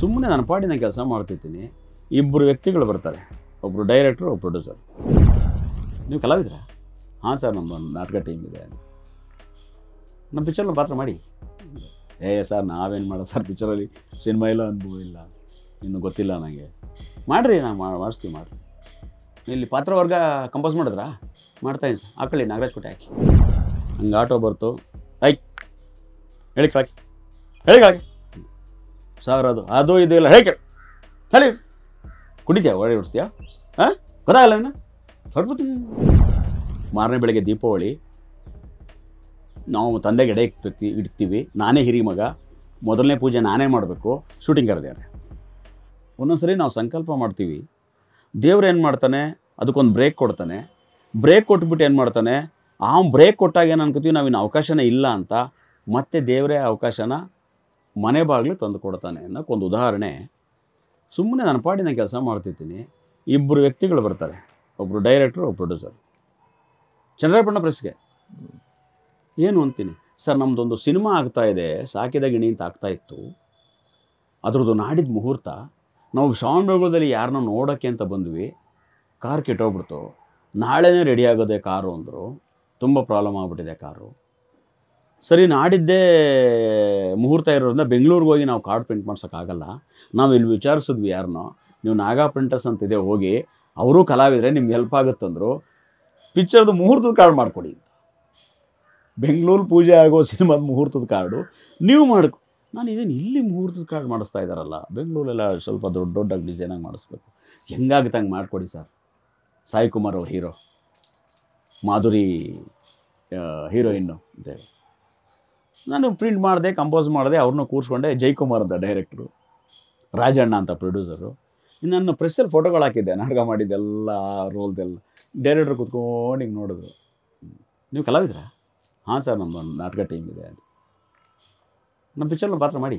ಸುಮ್ಮನೆ ನಾನು ಪಾಡಿನ ಕೆಲಸ ಮಾಡ್ತಿದ್ದೀನಿ ಇಬ್ಬರು ವ್ಯಕ್ತಿಗಳು ಬರ್ತಾರೆ ಒಬ್ಬರು ಡೈರೆಕ್ಟ್ರು ಒಬ್ಬ ಪ್ರೊಡ್ಯೂಸರ್ ನೀವು ಕಲಾವಿದ್ರ ಹಾಂ ಸರ್ ನಮ್ಮ ನಾಟಕ ಟೀಮ್ ಇದೆ ನಮ್ಮ ಪಿಕ್ಚರ್ನ ಪಾತ್ರ ಮಾಡಿ ಏಯ್ ಸರ್ ನಾವೇನು ಮಾಡೋದು ಸರ್ ಪಿಕ್ಚರಲ್ಲಿ ಸಿನಿಮಾ ಇಲ್ಲ ಅನುಭವ ಇಲ್ಲ ಇನ್ನು ಗೊತ್ತಿಲ್ಲ ನನಗೆ ಮಾಡಿರಿ ನಾನು ಮಾಡಿಸ್ತೀವಿ ಮಾಡಿರಿ ಇಲ್ಲಿ ಪಾತ್ರವರ್ಗ ಕಂಪೋಸ್ ಮಾಡಿದ್ರಾ ಮಾಡ್ತಾಯಿನಿ ಸರ್ ಹಾಕೊಳ್ಳಿ ನಾಗರಾಜ್ ಕೋಟೆ ಹಾಕಿ ಹಂಗೆ ಆಟೋ ಬರ್ತು ಐಕ್ ಹೇಳಿ ಕಳಾಕಿ ಹೇಳಿ ಕಳಾಕಿ ಸರ್ ಅದು ಅದು ಇದು ಇಲ್ಲ ಹೇಳಿ ಹೇಳಿ ಕುಡಿತೀಯ ಒಳ್ಳೆ ಹೊಡಿಸ್ತೀಯಾ ಹಾಂ ಗೊತ್ತಾಗಲ್ಲ ನೀನು ಹೊರಡ್ಬಿಡ್ತೀನಿ ಮಾರನೇ ಬೆಳಗ್ಗೆ ದೀಪಾವಳಿ ನಾವು ತಂದೆಗೆ ಎಡೆ ಇಕ್ಬೇಕು ಇಡ್ತೀವಿ ನಾನೇ ಹಿರಿ ಮಗ ಮೊದಲನೇ ಪೂಜೆ ನಾನೇ ಮಾಡಬೇಕು ಶೂಟಿಂಗ್ ಕರೆದಿದ್ದಾರೆ ಒಂದೊಂದ್ಸರಿ ನಾವು ಸಂಕಲ್ಪ ಮಾಡ್ತೀವಿ ದೇವ್ರು ಏನು ಮಾಡ್ತಾನೆ ಅದಕ್ಕೊಂದು ಬ್ರೇಕ್ ಕೊಡ್ತಾನೆ ಬ್ರೇಕ್ ಕೊಟ್ಬಿಟ್ಟು ಏನು ಮಾಡ್ತಾನೆ ಆ ಬ್ರೇಕ್ ಕೊಟ್ಟಾಗ ಏನು ಅನ್ಕೋತೀವಿ ನಾವಿನ್ನು ಅವಕಾಶನೇ ಇಲ್ಲ ಅಂತ ಮತ್ತೆ ದೇವರೇ ಅವಕಾಶನ ಮನೆ ಬಾಗಿಲು ತಂದು ಕೊಡ್ತಾನೆ ಅನ್ನೋಕ್ಕೊಂದು ಉದಾಹರಣೆ ಸುಮ್ಮನೆ ನನ್ನ ಪಾಡಿನ ಕೆಲಸ ಮಾಡ್ತಿರ್ತೀನಿ ಇಬ್ಬರು ವ್ಯಕ್ತಿಗಳು ಬರ್ತಾರೆ ಒಬ್ಬರು ಡೈರೆಕ್ಟ್ರು ಒಬ್ಬ ಪ್ರೊಡ್ಯೂಸರ್ ಚಂದ್ರಪಣ್ಣ ಪ್ರೆಸ್ಗೆ ಏನು ಅಂತೀನಿ ಸರ್ ನಮ್ಮದೊಂದು ಸಿನಿಮಾ ಆಗ್ತಾ ಇದೆ ಸಾಕಿದ ಗಿಣಿ ಅಂತ ಆಗ್ತಾ ಇತ್ತು ಅದ್ರದ್ದು ನಾಡಿದ ಮುಹೂರ್ತ ನಾವು ಶ್ರಾವಣ ಯಾರನ್ನ ನೋಡೋಕ್ಕೆ ಅಂತ ಬಂದ್ವಿ ಕಾರ್ ಕೆಟ್ಟೋಗ್ಬಿಡ್ತು ನಾಳೆನೇ ರೆಡಿ ಆಗೋದೆ ಕಾರು ಅಂದರು ತುಂಬ ಪ್ರಾಬ್ಲಮ್ ಆಗಿಬಿಟ್ಟಿದೆ ಕಾರು ಸರಿ ನಾಡಿದ್ದೇ ಮುಹೂರ್ತ ಇರೋದ್ರಿಂದ ಬೆಂಗಳೂರಿಗೆ ಹೋಗಿ ನಾವು ಕಾರ್ಡ್ ಪ್ರಿಂಟ್ ಮಾಡ್ಸೋಕ್ಕಾಗಲ್ಲ ನಾವು ಇಲ್ಲಿ ವಿಚಾರಿಸಿದ್ವಿ ಯಾರನ್ನೋ ನೀವು ನಾಗಾ ಪ್ರಿಂಟರ್ಸ್ ಅಂತಿದೆ ಹೋಗಿ ಅವರು ಕಲಾವಿದರೆ ನಿಮ್ಗೆ ಹೆಲ್ಪ್ ಆಗುತ್ತಂದರು ಪಿಕ್ಚರ್ದು ಮುಹೂರ್ತದ ಕಾರ್ಡ್ ಮಾಡಿಕೊಡಿ ಬೆಂಗಳೂರು ಪೂಜೆ ಆಗೋ ಸಿನಿಮಾದ ಮುಹೂರ್ತದ ಕಾರ್ಡು ನೀವು ಮಾಡ್ಕೊ ನಾನು ಇದೇನು ಇಲ್ಲಿ ಮುಹೂರ್ತದ ಕಾರ್ಡ್ ಮಾಡಿಸ್ತಾ ಇದ್ದಾರಲ್ಲ ಬೆಂಗಳೂರೆಲ್ಲ ಸ್ವಲ್ಪ ದೊಡ್ಡ ದೊಡ್ಡಾಗಿ ಡಿಸೈನಾಗಿ ಮಾಡಿಸ್ಬೇಕು ಹೆಂಗಾಗುತ್ತೆ ಹಂಗೆ ಮಾಡಿಕೊಡಿ ಸರ್ ಸಾಯಿ ಕುಮಾರ್ ಅವ್ರ ಹೀರೋ ಮಾಧುರಿ ಹೀರೋಯಿನ್ನು ಅಂತೇಳಿ ನಾನು ಪ್ರಿಂಟ್ ಮಾಡಿದೆ ಕಂಪೋಸ್ ಮಾಡಿದೆ ಅವ್ರನ್ನೂ ಕೂರಿಸ್ಕೊಂಡೆ ಜೈಕುಮಾರ್ ಅಂತ ಡೈರೆಕ್ಟ್ರು ರಾಜಣ್ಣ ಅಂತ ಪ್ರೊಡ್ಯೂಸರು ನನ್ನ ಪ್ರೆಸ್ಸಲ್ಲಿ ಫೋಟೋಗಳು ಹಾಕಿದ್ದೆ ನಾಟಕ ಮಾಡಿದ್ದೆಲ್ಲ ರೋಲ್ದೆಲ್ಲ ಡೈರೆಕ್ಟ್ರು ಕೂತ್ಕೊಂಡು ಹಿಂಗೆ ನೋಡಿದ್ರು ನೀವು ಕಲಾವಿದ್ರಾ ಹಾಂ ಸರ್ ನಮ್ಮ ನಾಟಕ ಟೀಮ್ ಇದೆ ಅಂತ ನಮ್ಮ ಪಿಕ್ಚರ್ನ ಪಾತ್ರ ಮಾಡಿ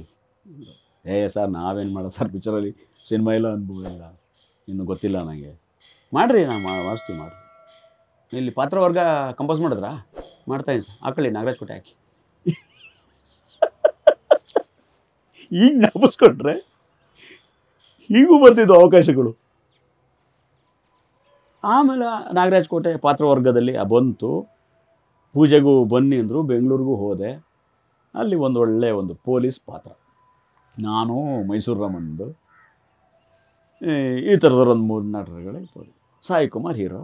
ಏಯ್ ಸರ್ ನಾವೇನು ಮಾಡೋದು ಸರ್ ಪಿಕ್ಚರಲ್ಲಿ ಸಿನಿಮಾ ಇಲ್ಲ ಅನುಭವ ಇಲ್ಲ ಇನ್ನು ಗೊತ್ತಿಲ್ಲ ನನಗೆ ಮಾಡಿರಿ ನಾನು ಮಾಡಿಸ್ತೀವಿ ಮಾಡಿರಿ ಇಲ್ಲಿ ಪಾತ್ರವರ್ಗ ಕಂಪೋಸ್ ಮಾಡಿದ್ರಾ ಮಾಡ್ತಾಯಿನಿ ಸರ್ ಹಾಕೊಳ್ಳಿ ನಾಗರಾಜ್ ಕೋಟೆ ಹಾಕಿ ಈಗ ಜ್ಞಾಪಿಸ್ಕೊಂಡ್ರೆ ಹೀಗೂ ಬರ್ತಿದ್ದು ಅವಕಾಶಗಳು ಆಮೇಲೆ ನಾಗರಾಜ್ ಕೋಟೆ ಪಾತ್ರವರ್ಗದಲ್ಲಿ ಬಂತು ಪೂಜೆಗೂ ಬನ್ನಿ ಅಂದರು ಬೆಂಗಳೂರಿಗೂ ಹೋದೆ ಅಲ್ಲಿ ಒಂದು ಒಳ್ಳೆಯ ಒಂದು ಪೊಲೀಸ್ ಪಾತ್ರ ನಾನು ಮೈಸೂರು ರಾಮಣ್ಣದು ಈ ಒಂದು ಮೂರು ನಾಟಕಗಳೇ ಸಾಯಿ ಕುಮಾರ್ ಹೀರೋ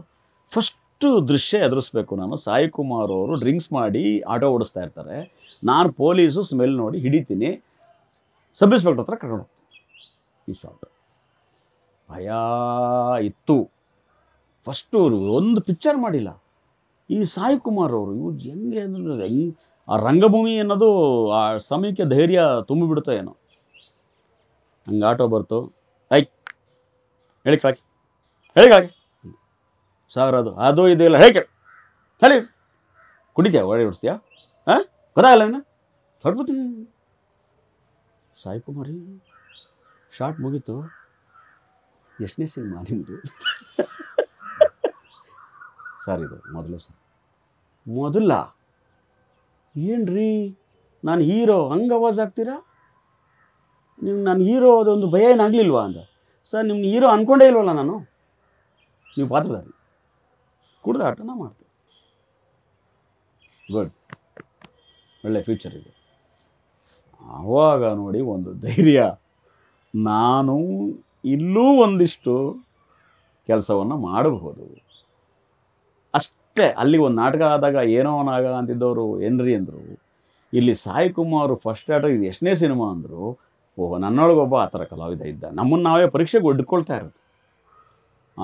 ಫಸ್ಟು ದೃಶ್ಯ ಎದುರಿಸ್ಬೇಕು ನಾನು ಸಾಯಿ ಕುಮಾರ್ ಅವರು ಡ್ರಿಂಕ್ಸ್ ಮಾಡಿ ಆಟೋ ಓಡಿಸ್ತಾ ಇರ್ತಾರೆ ನಾನು ಪೊಲೀಸು ಸ್ಮೆಲ್ ನೋಡಿ ಹಿಡಿತೀನಿ ಸಬ್ ಇನ್ಸ್ಪೆಕ್ಟರ್ ಹತ್ರ ಕರ್ಕೊಂಡು ಈ ಶಾಟ್ ಭಯ ಇತ್ತು ಫಸ್ಟು ಒಂದು ಪಿಕ್ಚರ್ ಮಾಡಿಲ್ಲ ಈ ಸಾಯಿ ಕುಮಾರ್ ಅವರು ಇವ್ರು ಹೆಂಗೆ ಅಂದರೆ ಆ ರಂಗಭೂಮಿ ಅನ್ನೋದು ಆ ಸಮಯಕ್ಕೆ ಧೈರ್ಯ ತುಂಬಿಬಿಡುತ್ತೆ ಏನೋ ಹಂಗೆ ಆಟೋ ಬರ್ತು ಐ ಹೇಳಿ ಕೆಳಗೆ ಹೇಳಿ ಕೆಳಗೆ ಸಾವಿರ ಅದು ಅದು ಇದು ಇಲ್ಲ ಹೇಳಿ ಕೇಳಿ ಕುಡಿತೀಯಾ ಒಳ್ಳೆ ಹುಡ್ತೀಯಾ ಹಾಂ ಗೊತ್ತಾಗಲ್ಲ ಏನು ಹೊರಡ್ಬಿಡ್ತೀನಿ ಸಾಯಿ ಕುಮಾರಿ ಶಾರ್ಟ್ ಮುಗೀತು ಎಷ್ಟನೇ ಸಿನಿಮಾ ನಿಮ್ಮದು ಸರ್ ಇದು ಮೊದಲು ಸರ್ ಮೊದಲ ಏನ್ರಿ ನಾನು ಹೀರೋ ಹಂಗೆ ಅವಾಜ್ ಆಗ್ತೀರಾ ನೀವು ನಾನು ಹೀರೋ ಅದೊಂದು ಭಯ ಏನಾಗಲಿಲ್ವಾ ಅಂದ ಸರ್ ನಿಮ್ಮ ಹೀರೋ ಅಂದ್ಕೊಂಡೇ ಇಲ್ವಲ್ಲ ನಾನು ನೀವು ಪಾತ್ರಧಾರಿ ಆಟ ಆಟನ ಮಾಡ್ತೀನಿ ಗುಡ್ ಒಳ್ಳೆ ಫ್ಯೂಚರ್ ಇದೆ ಆವಾಗ ನೋಡಿ ಒಂದು ಧೈರ್ಯ ನಾನು ಇಲ್ಲೂ ಒಂದಿಷ್ಟು ಕೆಲಸವನ್ನು ಮಾಡಬಹುದು ಅಷ್ಟೇ ಅಲ್ಲಿ ಒಂದು ನಾಟಕ ಆದಾಗ ಏನೋ ಆಗ ಅಂತಿದ್ದವರು ಏನ್ರಿ ಅಂದರು ಇಲ್ಲಿ ಸಾಯಿ ಕುಮಾರ್ ಫಸ್ಟ್ ಆರ್ಡರ್ ಇದು ಎಷ್ಟನೇ ಸಿನಿಮಾ ಅಂದರು ಓಹೋ ನನ್ನೊಳಗೊಬ್ಬ ಆ ಥರ ಕಲಾವಿದ ಇದ್ದ ನಮ್ಮನ್ನು ನಾವೇ ಪರೀಕ್ಷೆಗೆ ಒಡ್ಕೊಳ್ತಾ ಇರೋದು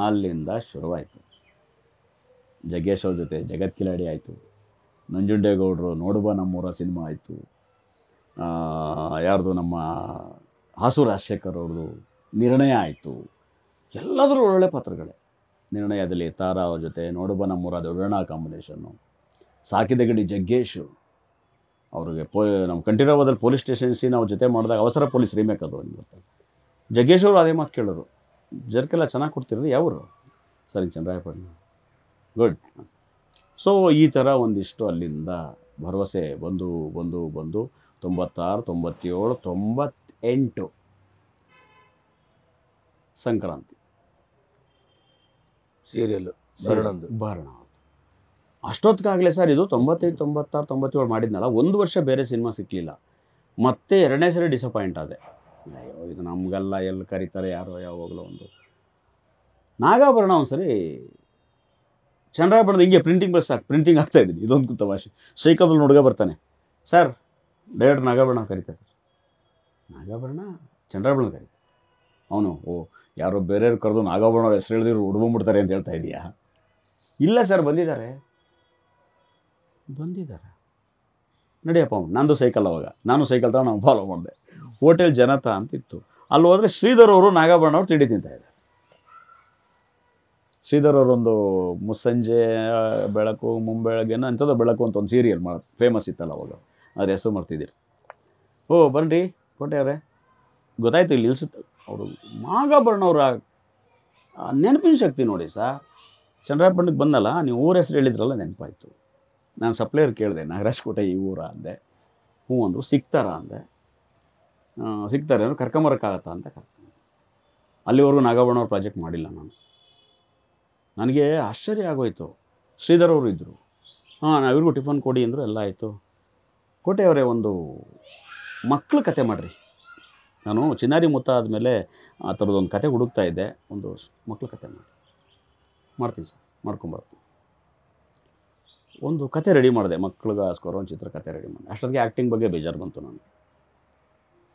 ಅಲ್ಲಿಂದ ಶುರುವಾಯಿತು ಜಗ್ಗೇಶ್ ಅವ್ರ ಜೊತೆ ಜಗತ್ ಕಿಲಾಡಿ ಆಯಿತು ನಂಜುಂಡೇಗೌಡರು ನೋಡುವ ನಮ್ಮೂರ ಸಿನಿಮಾ ಆಯಿತು ಯಾರ್ದು ನಮ್ಮ ಹಾಸು ರಾಜಶೇಖರ್ ಅವ್ರದ್ದು ನಿರ್ಣಯ ಆಯಿತು ಎಲ್ಲದರೂ ಒಳ್ಳೆ ಪಾತ್ರಗಳೇ ನಿರ್ಣಯದಲ್ಲಿ ತಾರಾ ಅವ್ರ ಜೊತೆ ನೋಡುಬ ನಮ್ಮೂರ ದೊಡ್ಡಣ್ಣ ಕಾಂಬಿನೇಷನ್ನು ಸಾಕಿದ ಗಡಿ ಜಗ್ಗೇಶು ಅವ್ರಿಗೆ ಪೊ ನಮ್ಮ ಕಂಠೀರವದಲ್ಲಿ ಪೊಲೀಸ್ ಸ್ಟೇಷನ್ ಸಿ ನಾವು ಜೊತೆ ಮಾಡಿದಾಗ ಅವಸರ ಪೊಲೀಸ್ ರೀಮೇಕ್ ಅದು ಗೊತ್ತಾ ಜಗ್ಗೇಶ್ ಅವರು ಅದೇ ಮಾತು ಕೇಳೋರು ಜರ್ಕೆಲ್ಲ ಚೆನ್ನಾಗಿ ಕೊಡ್ತಿರೋದು ಯಾವರು ಸರಿ ಚಂದ್ರಾಯಪಟ್ಟಣ ಗುಡ್ ಸೊ ಈ ಥರ ಒಂದಿಷ್ಟು ಅಲ್ಲಿಂದ ಭರವಸೆ ಬಂದು ಬಂದು ಬಂದು ತೊಂಬತ್ತಾರು ತೊಂಬತ್ತೇಳು ತೊಂಬತ್ತೆಂಟು ಸಂಕ್ರಾಂತಿ ಸೀರಿಯಲ್ ಬರಣ ಅಷ್ಟೊತ್ತಿಗಾಗಲೇ ಸರ್ ಇದು ತೊಂಬತ್ತೈದು ತೊಂಬತ್ತಾರು ತೊಂಬತ್ತೇಳು ಮಾಡಿದ್ನಲ್ಲ ಒಂದು ವರ್ಷ ಬೇರೆ ಸಿನಿಮಾ ಸಿಕ್ಕಲಿಲ್ಲ ಮತ್ತೆ ಎರಡನೇ ಸರಿ ಡಿಸಪಾಯಿಂಟ್ ಆದೆ ಅಯ್ಯೋ ಇದು ನಮಗೆಲ್ಲ ಎಲ್ಲಿ ಕರೀತಾರೆ ಯಾರೋ ಯಾವಾಗಲೋ ಒಂದು ನಾಗಾಭರಣ ಒಂದು ಸರಿ ಚಂದ್ರಾಭರಣದ ಹಿಂಗೆ ಪ್ರಿಂಟಿಂಗ್ ಬಸ್ ಸಾಕು ಪ್ರಿಂಟಿಂಗ್ ಆಗ್ತಾ ಇದ್ದೀನಿ ಇದೊಂದು ತಮಾಷೆ ಸೈಕಲ್ ಹುಡುಗ ಬರ್ತಾನೆ ಸರ್ ಡೈರೆಕ್ಟ್ ನಾಗಾಭರಣ ಕರೀತಾರೆ ನಾಗಾಭರಣ ಚಂದ್ರಾಭರಣ ಕರೀತಾರೆ ಅವನು ಓ ಯಾರೋ ಬೇರೆಯವ್ರು ಕರೆದು ನಾಗಾಭರಣ ಹೆಸರು ಹೇಳಿದ್ರು ಹುಡ್ಬಂಬಿಡ್ತಾರೆ ಅಂತ ಹೇಳ್ತಾ ಇದೆಯಾ ಇಲ್ಲ ಸರ್ ಬಂದಿದ್ದಾರೆ ಬಂದಿದ್ದಾರೆ ನಡೆಯಪ್ಪ ನಂದು ಸೈಕಲ್ ಅವಾಗ ನಾನು ಸೈಕಲ್ ತಗೊಂಡು ನಾನು ಫಾಲೋ ಮಾಡಿದೆ ಹೋಟೆಲ್ ಜನತಾ ಅಂತಿತ್ತು ಅಲ್ಲಿ ಹೋದರೆ ಶ್ರೀಧರ್ ಅವರು ನಾಗಾಭರಣ ಅವರು ತಿಂಡಿ ತಿಂತಾ ಇದ್ದಾರೆ ಶ್ರೀಧರ್ ಅವರೊಂದು ಮುಸ್ಸಂಜೆ ಬೆಳಕು ಮುಂಬೆಳಗ್ಗೆನ ಅಂಥದ್ದು ಬೆಳಕು ಅಂತ ಒಂದು ಸೀರಿಯಲ್ ಮಾಡ ಫೇಮಸ್ ಇತ್ತಲ್ಲ ಅವಾಗ ಅದು ಹೆಸರು ಮಾಡ್ತಿದ್ದೀರಿ ಓ ಬನ್ರಿ ಅವರೇ ಗೊತ್ತಾಯ್ತು ಇಲ್ಲಿ ನಿಲ್ಸುತ್ತೆ ಅವರು ಮಾಗಾಭರಣವರ ನೆನಪಿನ ಶಕ್ತಿ ನೋಡಿ ಸಾ ಚಂದ್ರಪ್ಪಣ್ಣಗೆ ಬಂದಲ್ಲ ನೀವು ಊರ ಹೆಸರು ಹೇಳಿದ್ರಲ್ಲ ನೆನಪಾಯಿತು ನಾನು ಸಪ್ಲೈಯರ್ ಕೇಳಿದೆ ಕೋಟೆ ಈ ಊರ ಅಂದೆ ಹ್ಞೂ ಅಂದರು ಸಿಗ್ತಾರಾ ಅಂದೆ ಸಿಗ್ತಾರೆ ಅಂದರು ಕರ್ಕಂಬರಕ್ಕಾಗತ್ತ ಅಂತ ಕರ್ಕೊಂಡು ಅಲ್ಲಿವರೆಗೂ ನಾಗಾಭರಣವ್ರ ಪ್ರಾಜೆಕ್ಟ್ ಮಾಡಿಲ್ಲ ನಾನು ನನಗೆ ಆಶ್ಚರ್ಯ ಆಗೋಯಿತು ಶ್ರೀಧರ್ ಅವರು ಇದ್ದರು ಹಾಂ ನಾವಿರಿಗೂ ಟಿಫನ್ ಕೊಡಿ ಅಂದರು ಎಲ್ಲ ಆಯಿತು ಕೋಟೆಯವರೇ ಒಂದು ಮಕ್ಕಳು ಕತೆ ಮಾಡಿರಿ ನಾನು ಚಿನ್ನಾರಿ ಮುತ್ತ ಆದಮೇಲೆ ಆ ಥರದ್ದೊಂದು ಕತೆ ಹುಡುಕ್ತಾ ಇದ್ದೆ ಒಂದು ಮಕ್ಕಳ ಕತೆ ಮಾಡಿ ಮಾಡ್ತೀನಿ ಸರ್ ಮಾಡ್ಕೊಂಬರ್ತೀನಿ ಒಂದು ಕತೆ ರೆಡಿ ಮಾಡಿದೆ ಮಕ್ಕಳಿಗೋಸ್ಕರ ಒಂದು ಚಿತ್ರಕತೆ ರೆಡಿ ಮಾಡಿದೆ ಅಷ್ಟೊತ್ತಿಗೆ ಆ್ಯಕ್ಟಿಂಗ್ ಬಗ್ಗೆ ಬೇಜಾರು ಬಂತು ನನಗೆ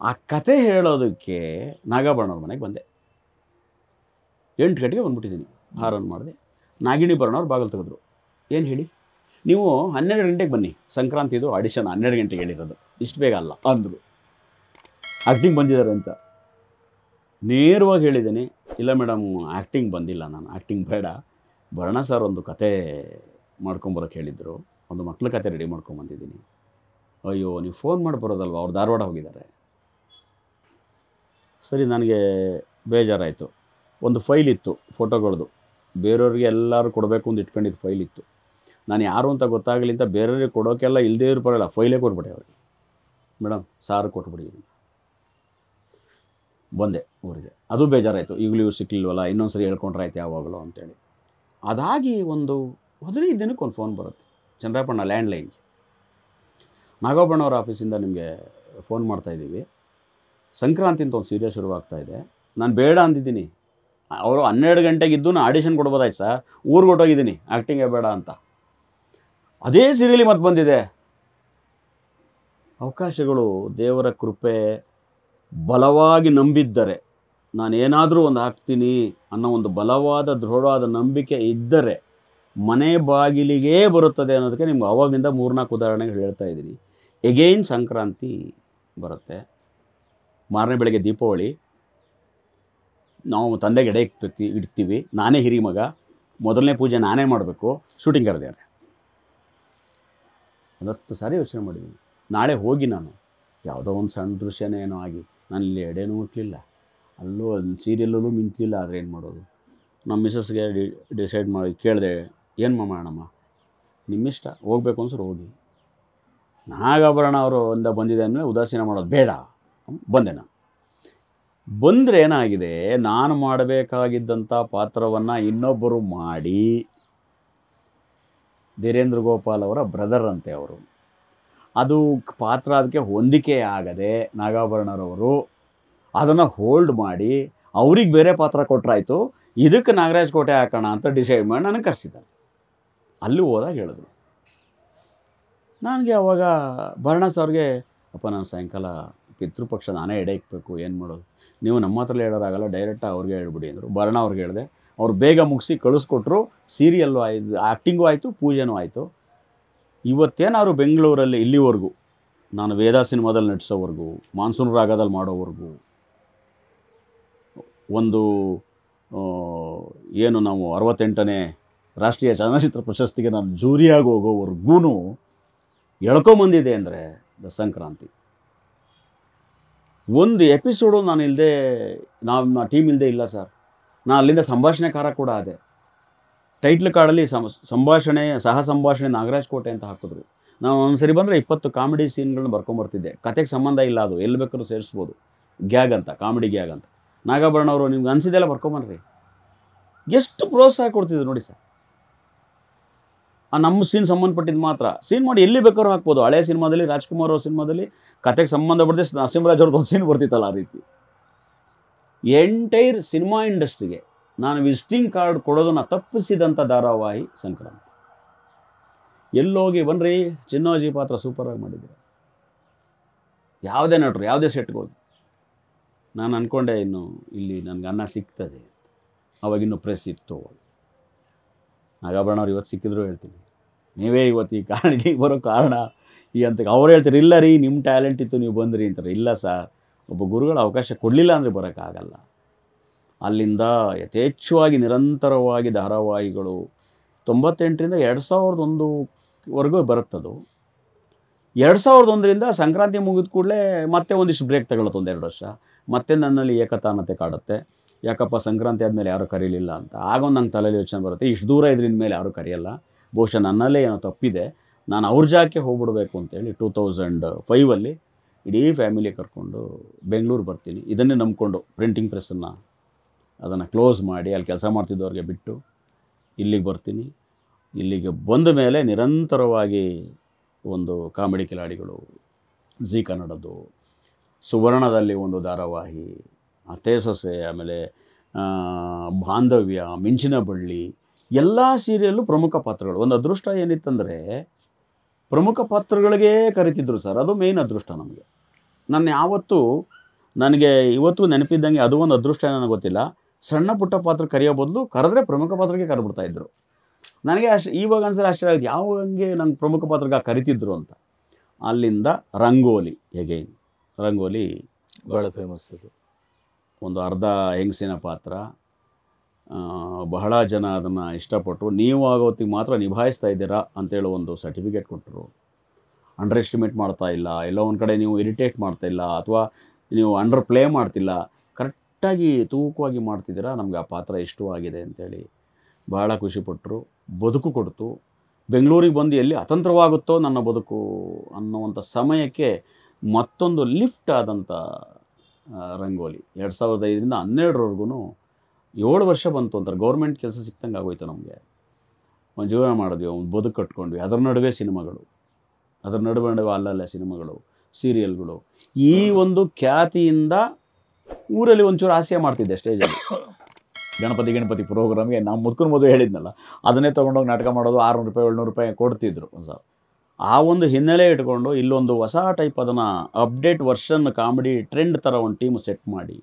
ಆ ಕತೆ ಹೇಳೋದಕ್ಕೆ ನಾಗಾಭರಣವ್ರ ಮನೆಗೆ ಬಂದೆ ಎಂಟು ಗಂಟೆಗೆ ಬಂದುಬಿಟ್ಟಿದ್ದೀನಿ ಹಾರನ್ ಮಾಡಿದೆ ನಾಗಿಣಿ ಭರಣವ್ರು ಬಾಗಿಲು ತೆಗೆದ್ರು ಏನು ಹೇಳಿ ನೀವು ಹನ್ನೆರಡು ಗಂಟೆಗೆ ಬನ್ನಿ ಸಂಕ್ರಾಂತಿದು ಆಡಿಷನ್ ಹನ್ನೆರಡು ಗಂಟೆಗೆ ಹೇಳಿರೋದು ಇಷ್ಟು ಬೇಗ ಅಲ್ಲ ಅಂದರು ಆ್ಯಕ್ಟಿಂಗ್ ಬಂದಿದ್ದಾರೆ ಅಂತ ನೇರವಾಗಿ ಹೇಳಿದ್ದೀನಿ ಇಲ್ಲ ಮೇಡಮ್ ಆ್ಯಕ್ಟಿಂಗ್ ಬಂದಿಲ್ಲ ನಾನು ಆ್ಯಕ್ಟಿಂಗ್ ಬೇಡ ಭರಣ ಸರ್ ಒಂದು ಕತೆ ಮಾಡ್ಕೊಂಬರೋಕೆ ಹೇಳಿದರು ಒಂದು ಮಕ್ಳ ಕತೆ ರೆಡಿ ಮಾಡ್ಕೊಂಬಂದಿದ್ದೀನಿ ಅಯ್ಯೋ ನೀವು ಫೋನ್ ಮಾಡಿ ಬರೋದಲ್ವ ಅವ್ರು ಧಾರವಾಡ ಹೋಗಿದ್ದಾರೆ ಸರಿ ನನಗೆ ಬೇಜಾರಾಯಿತು ಒಂದು ಫೈಲ್ ಇತ್ತು ಫೋಟೋಗಳದು ಬೇರೆಯವ್ರಿಗೆ ಎಲ್ಲರೂ ಕೊಡಬೇಕು ಅಂತ ಇಟ್ಕೊಂಡಿದ್ದು ಫೈಲ್ ಇತ್ತು ನಾನು ಯಾರು ಅಂತ ಗೊತ್ತಾಗಲಿ ಅಂತ ಬೇರೆಯವ್ರಿಗೆ ಕೊಡೋಕ್ಕೆಲ್ಲ ಇಲ್ಲದೇ ಇರೋ ಫೈಲೇ ಕೊಟ್ಬಿಡಿ ಅವ್ರಿಗೆ ಮೇಡಮ್ ಸಾರು ಕೊಟ್ಬಿಡಿ ಬಂದೆ ಊರಿಗೆ ಅದು ಬೇಜಾರಾಯಿತು ಈಗಲೂ ಇವ್ರು ಇನ್ನೊಂದು ಸರಿ ಹೇಳ್ಕೊಂಡ್ರೆ ಆಯ್ತು ಯಾವಾಗಲೂ ಅಂತೇಳಿ ಅದಾಗಿ ಒಂದು ಹದಿನೈದು ದಿನಕ್ಕೆ ಒಂದು ಫೋನ್ ಬರುತ್ತೆ ಲ್ಯಾಂಡ್ ಲ್ಯಾಂಡ್ಲೈನ್ಗೆ ಅವರ ಆಫೀಸಿಂದ ನಿಮಗೆ ಫೋನ್ ಮಾಡ್ತಾಯಿದ್ದೀವಿ ಸಂಕ್ರಾಂತಿ ಅಂತ ಒಂದು ಸೀರಿಯಲ್ ಶುರುವಾಗ್ತಾ ಇದೆ ನಾನು ಬೇಡ ಅಂದಿದ್ದೀನಿ ಅವರು ಹನ್ನೆರಡು ಗಂಟೆಗೆ ನಾನು ಆಡಿಷನ್ ಕೊಡ್ಬೋದಾಯ್ತು ಸರ್ ಊರಿಗೆ ಹೊಟ್ಟೋಗಿದ್ದೀನಿ ಆ್ಯಕ್ಟಿಂಗೇ ಬೇಡ ಅಂತ ಅದೇ ಸೀರಿಯಲಿ ಮತ್ತೆ ಬಂದಿದೆ ಅವಕಾಶಗಳು ದೇವರ ಕೃಪೆ ಬಲವಾಗಿ ನಂಬಿದ್ದರೆ ನಾನೇನಾದರೂ ಒಂದು ಹಾಕ್ತೀನಿ ಅನ್ನೋ ಒಂದು ಬಲವಾದ ದೃಢವಾದ ನಂಬಿಕೆ ಇದ್ದರೆ ಮನೆ ಬಾಗಿಲಿಗೇ ಬರುತ್ತದೆ ಅನ್ನೋದಕ್ಕೆ ನಿಮ್ಗೆ ಅವಾಗಿಂದ ಮೂರ್ನಾಲ್ಕು ಉದಾಹರಣೆಗಳು ಹೇಳ್ತಾ ಇದ್ದೀನಿ ಎಗೈನ್ ಸಂಕ್ರಾಂತಿ ಬರುತ್ತೆ ಮಾರನೇ ಬೆಳಗ್ಗೆ ದೀಪಾವಳಿ ನಾವು ತಂದೆಗೆ ಎಡೆ ಇಕ್ಬೇಕು ಇಡ್ತೀವಿ ನಾನೇ ಹಿರಿ ಮಗ ಮೊದಲನೇ ಪೂಜೆ ನಾನೇ ಮಾಡಬೇಕು ಶೂಟಿಂಗ್ ಕರೆದಿದ್ದಾರೆ ಒಂದು ಹತ್ತು ಸಾರಿ ಯೋಚನೆ ಮಾಡಿದ್ದೀನಿ ನಾಳೆ ಹೋಗಿ ನಾನು ಯಾವುದೋ ಒಂದು ಸಣ್ಣ ಏನೋ ಆಗಿ ನಾನು ಇಲ್ಲಿ ಎಡೆನೂ ಮುಟ್ಟಲಿಲ್ಲ ಅಲ್ಲೂ ಅಲ್ಲಿ ಸೀರಿಯಲಲ್ಲೂ ಮಿಂಚಲಿಲ್ಲ ಆದರೆ ಏನು ಮಾಡೋದು ನಮ್ಮ ಮಿಸ್ಸಸ್ಗೆ ಡಿ ಡಿಸೈಡ್ ಮಾಡಿ ಕೇಳಿದೆ ಏನು ಮಾಡೋಣಮ್ಮ ನಿಮ್ಮಿಷ್ಟ ಹೋಗ್ಬೇಕು ಅನ್ಸರು ಹೋಗಿ ನಾಗಾಭರಣ ಅವರು ಒಂದ ಬಂದಿದೆ ಅಂದಮೇಲೆ ಉದಾಸೀನ ಮಾಡೋದು ಬೇಡ ಬಂದೆ ನಾನು ಬಂದರೆ ಏನಾಗಿದೆ ನಾನು ಮಾಡಬೇಕಾಗಿದ್ದಂಥ ಪಾತ್ರವನ್ನು ಇನ್ನೊಬ್ಬರು ಮಾಡಿ ಧೀರೇಂದ್ರ ಗೋಪಾಲ್ ಅವರ ಬ್ರದರ್ ಅಂತೆ ಅವರು ಅದು ಪಾತ್ರ ಅದಕ್ಕೆ ಹೊಂದಿಕೆ ಆಗದೆ ನಾಗಾಭರಣರವರು ಅದನ್ನು ಹೋಲ್ಡ್ ಮಾಡಿ ಅವ್ರಿಗೆ ಬೇರೆ ಪಾತ್ರ ಕೊಟ್ಟರಾಯ್ತು ಇದಕ್ಕೆ ನಾಗರಾಜ್ ಕೋಟೆ ಹಾಕೋಣ ಅಂತ ಡಿಸೈಡ್ ಮಾಡಿ ನನಗೆ ಕರೆಸಿದ್ದಾನೆ ಅಲ್ಲಿ ಹೋದಾಗ ಹೇಳಿದ್ರು ನನಗೆ ಅವಾಗ ಭರಣ ಸರ್ಗೆ ಅಪ್ಪ ನಾನು ಸಾಯಂಕಾಲ ಪಿತೃಪಕ್ಷ ನಾನೇ ಎಡೆ ಇಕ್ಬೇಕು ಏನು ಮಾಡೋದು ನೀವು ನಮ್ಮ ಹತ್ರ ಹೇಳೋರಾಗಲ್ಲ ಡೈರೆಕ್ಟ್ ಅವ್ರಿಗೆ ಹೇಳ್ಬಿಡಿ ಅಂದರು ಭರಣ ಅವ್ರಿಗೆ ಹೇಳಿದೆ ಅವ್ರು ಬೇಗ ಮುಗಿಸಿ ಕಳಿಸ್ಕೊಟ್ರು ಸೀರಿಯಲ್ಲು ಆಯ್ತು ಆ್ಯಕ್ಟಿಂಗೂ ಆಯಿತು ಪೂಜೆನೂ ಆಯಿತು ಇವತ್ತೇನಾದ್ರು ಬೆಂಗಳೂರಲ್ಲಿ ಇಲ್ಲಿವರೆಗೂ ನಾನು ವೇದ ಸಿನಿಮಾದಲ್ಲಿ ನಟಿಸೋವರೆಗೂ ಮಾನ್ಸೂನ್ ರಾಗದಲ್ಲಿ ಮಾಡೋವರೆಗೂ ಒಂದು ಏನು ನಾವು ಅರವತ್ತೆಂಟನೇ ರಾಷ್ಟ್ರೀಯ ಚಲನಚಿತ್ರ ಪ್ರಶಸ್ತಿಗೆ ನಾನು ಜೂರಿಯಾಗಿ ಹೋಗೋವರೆಗೂ ಎಳ್ಕೊಂಬಂದಿದೆ ಅಂದರೆ ದ ಸಂಕ್ರಾಂತಿ ಒಂದು ಎಪಿಸೋಡು ನಾನು ಇಲ್ಲದೆ ನಮ್ಮ ಟೀಮ್ ಇಲ್ಲದೆ ಇಲ್ಲ ಸರ್ ನಾನು ಅಲ್ಲಿಂದ ಸಂಭಾಷಣೆಕಾರ ಕೂಡ ಅದೇ ಟೈಟ್ಲ್ ಕಾರ್ಡಲ್ಲಿ ಸಂಭಾಷಣೆ ಸಹ ಸಂಭಾಷಣೆ ನಾಗರಾಜ್ ಕೋಟೆ ಅಂತ ಹಾಕಿದ್ರು ನಾನು ಸರಿ ಬಂದರೆ ಇಪ್ಪತ್ತು ಕಾಮಿಡಿ ಸೀನ್ಗಳನ್ನ ಬರ್ಕೊಂಬರ್ತಿದ್ದೆ ಕತೆಗೆ ಸಂಬಂಧ ಇಲ್ಲ ಅದು ಎಲ್ಲಿ ಬೇಕಾದ್ರೂ ಸೇರಿಸ್ಬೋದು ಗ್ಯಾಗ್ ಅಂತ ಕಾಮಿಡಿ ಗ್ಯಾಗ್ ಅಂತ ನಾಗಾಭರಣ ಅವರು ನಿಮ್ಗೆ ಅನಿಸಿದೆಲ್ಲ ಬರ್ಕೊಂಬನ್ರಿ ಎಷ್ಟು ಪ್ರೋತ್ಸಾಹ ಕೊಡ್ತಿದ್ರು ನೋಡಿ ಸರ್ ಆ ನಮ್ಮ ಸೀನ್ ಸಂಬಂಧಪಟ್ಟಿದ್ದು ಮಾತ್ರ ಸೀನ್ ಮಾಡಿ ಎಲ್ಲಿ ಬೇಕಾದ್ರೂ ಹಾಕ್ಬೋದು ಹಳೆ ಸಿನಿಮಾದಲ್ಲಿ ರಾಜ್ಕುಮಾರ್ ಅವ್ರ ಸಿನಿಮಾದಲ್ಲಿ ಕತೆಗೆ ಸಂಬಂಧಪಟ್ಟಿದ್ದು ನರಸಿಂಹರಾಜ್ ಅವ್ರದ್ದು ಒಂದು ಸೀನ್ ಬರ್ತಿತ್ತಲ್ಲ ಆ ರೀತಿ ಎಂಟೈರ್ ಸಿನಿಮಾ ಇಂಡಸ್ಟ್ರಿಗೆ ನಾನು ವಿಸಿಟಿಂಗ್ ಕಾರ್ಡ್ ಕೊಡೋದನ್ನು ತಪ್ಪಿಸಿದಂಥ ಧಾರಾವಾಹಿ ಸಂಕ್ರಾಂತಿ ಎಲ್ಲೋಗಿ ಬನ್ರಿ ಚಿನ್ನೋಜಿ ಪಾತ್ರ ಸೂಪರಾಗಿ ಮಾಡಿದ್ದೀರ ಯಾವುದೇ ನಟರು ಯಾವುದೇ ಸೆಟ್ಗೆ ನಾನು ಅಂದ್ಕೊಂಡೆ ಇನ್ನು ಇಲ್ಲಿ ನನಗೆ ಅನ್ನ ಸಿಗ್ತದೆ ಅವಾಗಿನ್ನೂ ಪ್ರೆಸ್ ಇತ್ತು ನಾಗಾಭರಣವ್ರು ಇವತ್ತು ಸಿಕ್ಕಿದ್ರು ಹೇಳ್ತೀನಿ ನೀವೇ ಇವತ್ತು ಈ ಈಗ ಬರೋ ಕಾರಣ ಈ ಅಂತ ಅವ್ರು ಹೇಳ್ತಾರೆ ಇಲ್ಲ ರೀ ನಿಮ್ಮ ಟ್ಯಾಲೆಂಟ್ ಇತ್ತು ನೀವು ಬಂದ್ರಿ ಅಂತಾರೆ ಇಲ್ಲ ಸರ್ ಒಬ್ಬ ಗುರುಗಳು ಅವಕಾಶ ಕೊಡಲಿಲ್ಲ ಅಂದರೆ ಬರೋಕ್ಕಾಗಲ್ಲ ಅಲ್ಲಿಂದ ಯಥೇಚ್ಛವಾಗಿ ನಿರಂತರವಾಗಿ ಧಾರಾವಾಹಿಗಳು ತೊಂಬತ್ತೆಂಟರಿಂದ ಎರಡು ಸಾವಿರದ ಒಂದುವರೆಗೂ ಬರುತ್ತದು ಎರಡು ಸಾವಿರದ ಒಂದರಿಂದ ಸಂಕ್ರಾಂತಿ ಮುಗಿದ ಕೂಡಲೇ ಮತ್ತೆ ಒಂದಿಷ್ಟು ಬ್ರೇಕ್ ತಗೊಳತ್ತೆ ಒಂದೆರಡು ವರ್ಷ ಮತ್ತೆ ನನ್ನಲ್ಲಿ ಏಕತಾನತೆ ಕಾಡುತ್ತೆ ಯಾಕಪ್ಪ ಸಂಕ್ರಾಂತಿ ಆದಮೇಲೆ ಯಾರೂ ಕರೀಲಿಲ್ಲ ಅಂತ ಆಗೊಂದು ನಂಗೆ ತಲೆಯಲ್ಲಿ ಯೋಚನೆ ಬರುತ್ತೆ ಇಷ್ಟು ದೂರ ಇದರಿಂದ ಮೇಲೆ ಯಾರೂ ಕರೆಯಲ್ಲ ಬಹುಶಃ ನನ್ನಲ್ಲೇ ಏನೋ ತಪ್ಪಿದೆ ನಾನು ಅವ್ರ ಜಾಗಕ್ಕೆ ಹೋಗ್ಬಿಡ್ಬೇಕು ಅಂತೇಳಿ ಟೂ ತೌಸಂಡ್ ಫೈವಲ್ಲಿ ಇಡೀ ಫ್ಯಾಮಿಲಿ ಕರ್ಕೊಂಡು ಬೆಂಗಳೂರು ಬರ್ತೀನಿ ಇದನ್ನೇ ನಂಬಿಕೊಂಡು ಪ್ರಿಂಟಿಂಗ್ ಪ್ರೆಸ್ಸನ್ನು ಅದನ್ನು ಕ್ಲೋಸ್ ಮಾಡಿ ಅಲ್ಲಿ ಕೆಲಸ ಮಾಡ್ತಿದ್ದವ್ರಿಗೆ ಬಿಟ್ಟು ಇಲ್ಲಿಗೆ ಬರ್ತೀನಿ ಇಲ್ಲಿಗೆ ಬಂದ ಮೇಲೆ ನಿರಂತರವಾಗಿ ಒಂದು ಕಾಮಿಡಿ ಕಿಲಾಡಿಗಳು ಜಿ ಕನ್ನಡದ್ದು ಸುವರ್ಣದಲ್ಲಿ ಒಂದು ಧಾರಾವಾಹಿ ಅತ್ತೆ ಸೊಸೆ ಆಮೇಲೆ ಬಾಂಧವ್ಯ ಮಿಂಚಿನ ಬಳ್ಳಿ ಎಲ್ಲ ಸೀರಿಯಲ್ಲೂ ಪ್ರಮುಖ ಪಾತ್ರಗಳು ಒಂದು ಅದೃಷ್ಟ ಏನಿತ್ತಂದರೆ ಪ್ರಮುಖ ಪಾತ್ರಗಳಿಗೇ ಕರಿತಿದ್ರು ಸರ್ ಅದು ಮೇಯ್ನ್ ಅದೃಷ್ಟ ನಮಗೆ ನಾನು ಯಾವತ್ತೂ ನನಗೆ ಇವತ್ತು ನೆನಪಿದ್ದಂಗೆ ಅದು ಒಂದು ಅದೃಷ್ಟ ನನಗೆ ಗೊತ್ತಿಲ್ಲ ಸಣ್ಣ ಪುಟ್ಟ ಪಾತ್ರ ಕರೆಯೋ ಬದಲು ಕರೆದ್ರೆ ಪ್ರಮುಖ ಪಾತ್ರಕ್ಕೆ ಕರೆಬಿಡ್ತಾ ಇದ್ದರು ನನಗೆ ಅಶ್ ಇವಾಗ ಅನ್ಸರ್ ಆಶ್ಚರ್ಯ ಆಗಿದೆ ಯಾವ ಹಂಗೆ ನಂಗೆ ಪ್ರಮುಖ ಪಾತ್ರಕ್ಕೆ ಕರಿತಿದ್ರು ಅಂತ ಅಲ್ಲಿಂದ ರಂಗೋಲಿ ಹೇಗೆ ರಂಗೋಲಿ ಬಹಳ ಫೇಮಸ್ ಅದು ಒಂದು ಅರ್ಧ ಹೆಂಗಸಿನ ಪಾತ್ರ ಬಹಳ ಜನ ಅದನ್ನು ಇಷ್ಟಪಟ್ಟರು ನೀವು ಆಗೋತ್ತಿಗೆ ಮಾತ್ರ ನಿಭಾಯಿಸ್ತಾ ಇದ್ದೀರಾ ಅಂತೇಳಿ ಒಂದು ಸರ್ಟಿಫಿಕೇಟ್ ಕೊಟ್ಟರು ಅಂಡರ್ ಎಸ್ಟಿಮೇಟ್ ಮಾಡ್ತಾ ಇಲ್ಲ ಎಲ್ಲೋ ಒಂದು ಕಡೆ ನೀವು ಇರಿಟೇಟ್ ಮಾಡ್ತಾ ಇಲ್ಲ ಅಥವಾ ನೀವು ಅಂಡರ್ ಪ್ಲೇ ಮಾಡ್ತಿಲ್ಲ ಕರೆಕ್ಟ್ ಒಟ್ಟಾಗಿ ತೂಕವಾಗಿ ಮಾಡ್ತಿದ್ದೀರಾ ನಮ್ಗೆ ಆ ಪಾತ್ರ ಆಗಿದೆ ಅಂತೇಳಿ ಭಾಳ ಖುಷಿಪಟ್ಟರು ಬದುಕು ಕೊಡ್ತು ಬೆಂಗಳೂರಿಗೆ ಬಂದು ಎಲ್ಲಿ ಅತಂತ್ರವಾಗುತ್ತೋ ನನ್ನ ಬದುಕು ಅನ್ನುವಂಥ ಸಮಯಕ್ಕೆ ಮತ್ತೊಂದು ಲಿಫ್ಟ್ ಆದಂಥ ರಂಗೋಲಿ ಎರಡು ಸಾವಿರದ ಐದರಿಂದ ಹನ್ನೆರಡರವರೆಗೂ ಏಳು ವರ್ಷ ಬಂತು ಅಂತಾರೆ ಗೌರ್ಮೆಂಟ್ ಕೆಲಸ ಸಿಕ್ತಂಗೆ ಆಗೋಯ್ತು ನಮಗೆ ಒಂದು ಜೀವನ ಮಾಡಿದ್ವಿ ಒಂದು ಬದುಕು ಕಟ್ಕೊಂಡ್ವಿ ಅದರ ನಡುವೆ ಸಿನಿಮಾಗಳು ಅದರ ನಡುವೆ ನಡುವೆ ಅಲ್ಲಲ್ಲ ಸಿನಿಮಾಗಳು ಸೀರಿಯಲ್ಗಳು ಈ ಒಂದು ಖ್ಯಾತಿಯಿಂದ ಊರಲ್ಲಿ ಒಂಚೂರು ಹಾಸ್ಯ ಮಾಡ್ತಿದ್ದೆ ಸ್ಟೇಜಲ್ಲಿ ಗಣಪತಿ ಗಣಪತಿ ಪ್ರೋಗ್ರಾಮ್ಗೆ ನಾವು ಮುದ್ಕೊಂಡು ಮೊದಲು ಹೇಳಿದ್ನಲ್ಲ ಅದನ್ನೇ ತೊಗೊಂಡೋಗಿ ನಾಟಕ ಮಾಡೋದು ಆರುನೂರು ರೂಪಾಯಿ ಏಳ್ನೂರು ರೂಪಾಯಿ ಕೊಡ್ತಿದ್ರು ಸರ್ ಆ ಒಂದು ಹಿನ್ನೆಲೆ ಇಟ್ಕೊಂಡು ಇಲ್ಲೊಂದು ಹೊಸ ಟೈಪ್ ಅದನ್ನು ಅಪ್ಡೇಟ್ ವರ್ಷನ್ ಕಾಮಿಡಿ ಟ್ರೆಂಡ್ ಥರ ಒಂದು ಟೀಮ್ ಸೆಟ್ ಮಾಡಿ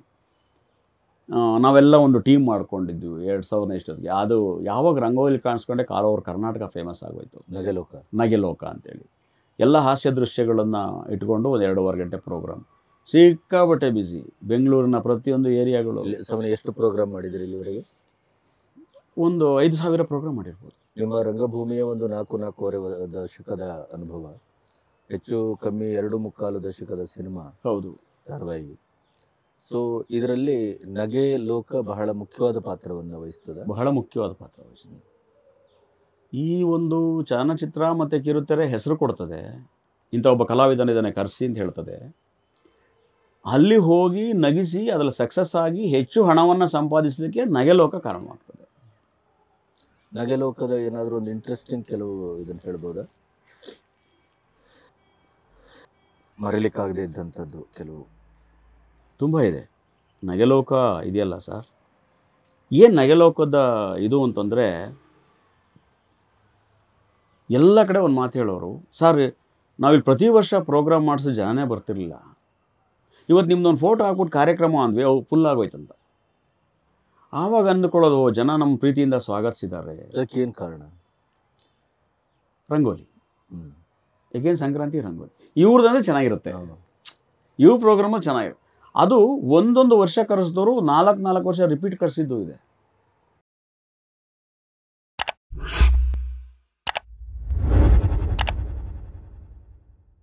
ನಾವೆಲ್ಲ ಒಂದು ಟೀಮ್ ಮಾಡ್ಕೊಂಡಿದ್ವಿ ಎರಡು ಸಾವಿರದ ಇಷ್ಟೊತ್ತಿಗೆ ಅದು ಯಾವಾಗ ರಂಗೋಲಿ ಕಾಣಿಸ್ಕೊಂಡೆ ಕಾಲ ಕರ್ನಾಟಕ ಫೇಮಸ್ ಆಗೋಯ್ತು ನಗೆಲೋಕ ನಗೆಲೋಕ ಅಂತೇಳಿ ಎಲ್ಲ ಹಾಸ್ಯ ದೃಶ್ಯಗಳನ್ನು ಇಟ್ಕೊಂಡು ಒಂದು ಎರಡೂವರೆ ಗಂಟೆ ಪ್ರೋಗ್ರಾಮ್ ಸಿಕ್ಕಾಪಟ್ಟೆ ಬಿಸಿ ಬೆಂಗಳೂರಿನ ಪ್ರತಿಯೊಂದು ಏರಿಯಾಗಳು ಸಮಯ ಎಷ್ಟು ಪ್ರೋಗ್ರಾಮ್ ಮಾಡಿದ್ರಿ ಇಲ್ಲಿವರೆಗೆ ಒಂದು ಐದು ಸಾವಿರ ಪ್ರೋಗ್ರಾಮ್ ಮಾಡಿರ್ಬೋದು ನಿಮ್ಮ ರಂಗಭೂಮಿಯ ಒಂದು ನಾಲ್ಕು ನಾಲ್ಕೂವರೆ ದಶಕದ ಅನುಭವ ಹೆಚ್ಚು ಕಮ್ಮಿ ಎರಡು ಮುಕ್ಕಾಲು ದಶಕದ ಸಿನಿಮಾ ಹೌದು ಧಾರಾವಾಹಿ ಸೊ ಇದರಲ್ಲಿ ನಗೆ ಲೋಕ ಬಹಳ ಮುಖ್ಯವಾದ ಪಾತ್ರವನ್ನು ವಹಿಸ್ತದೆ ಬಹಳ ಮುಖ್ಯವಾದ ಪಾತ್ರ ವಹಿಸ್ತದೆ ಈ ಒಂದು ಚಲನಚಿತ್ರ ಮತ್ತು ಕಿರುತೆರೆ ಹೆಸರು ಕೊಡ್ತದೆ ಇಂಥ ಒಬ್ಬ ಕಲಾವಿದನಿದ್ದಾನೆ ಕರೆಸಿ ಅಂತ ಹೇಳ್ತದೆ ಅಲ್ಲಿ ಹೋಗಿ ನಗಿಸಿ ಅದರಲ್ಲಿ ಸಕ್ಸಸ್ ಆಗಿ ಹೆಚ್ಚು ಹಣವನ್ನು ಸಂಪಾದಿಸಲಿಕ್ಕೆ ನಗೆಲೋಕ ಕಾರಣವಾಗ್ತದೆ ನಗೆಲೋಕದ ಏನಾದರೂ ಒಂದು ಇಂಟ್ರೆಸ್ಟಿಂಗ್ ಕೆಲವು ಇದನ್ನು ಹೇಳ್ಬೋದಾ ಮರೀಲಿಕ್ಕಾಗದೇ ಇದ್ದಂಥದ್ದು ಕೆಲವು ತುಂಬ ಇದೆ ನಗೆಲೋಕ ಇದೆಯಲ್ಲ ಸರ್ ಏನು ನಗೆಲೋಕದ ಇದು ಅಂತಂದರೆ ಎಲ್ಲ ಕಡೆ ಒಂದು ಮಾತು ಹೇಳೋರು ಸರ್ ನಾವಿಲ್ಲಿ ಪ್ರತಿ ವರ್ಷ ಪ್ರೋಗ್ರಾಮ್ ಮಾಡಿಸಿ ಜನನೇ ಬರ್ತಿರಲಿಲ್ಲ ಇವತ್ತು ನಿಮ್ದೊಂದು ಫೋಟೋ ಹಾಕ್ಬಿಟ್ಟು ಕಾರ್ಯಕ್ರಮ ಅಂದ್ವಿ ಅವು ಫುಲ್ ಆಗೋಯ್ತಂತ ಆವಾಗ ಅಂದ್ಕೊಳ್ಳೋದು ಜನ ನಮ್ಮ ಪ್ರೀತಿಯಿಂದ ಸ್ವಾಗತಿಸಿದ್ದಾರೆ ಅದಕ್ಕೆ ಕಾರಣ ರಂಗೋಲಿ ಏಕೆನ್ ಸಂಕ್ರಾಂತಿ ರಂಗೋಲಿ ಇವ್ರದ್ದಂದ್ರೆ ಚೆನ್ನಾಗಿರುತ್ತೆ ಇವ್ರ ಪ್ರೋಗ್ರಾಮು ಚೆನ್ನಾಗಿರುತ್ತೆ ಅದು ಒಂದೊಂದು ವರ್ಷ ಕರೆಸಿದವರು ನಾಲ್ಕು ನಾಲ್ಕು ವರ್ಷ ರಿಪೀಟ್ ಕರೆಸಿದ್ದು ಇದೆ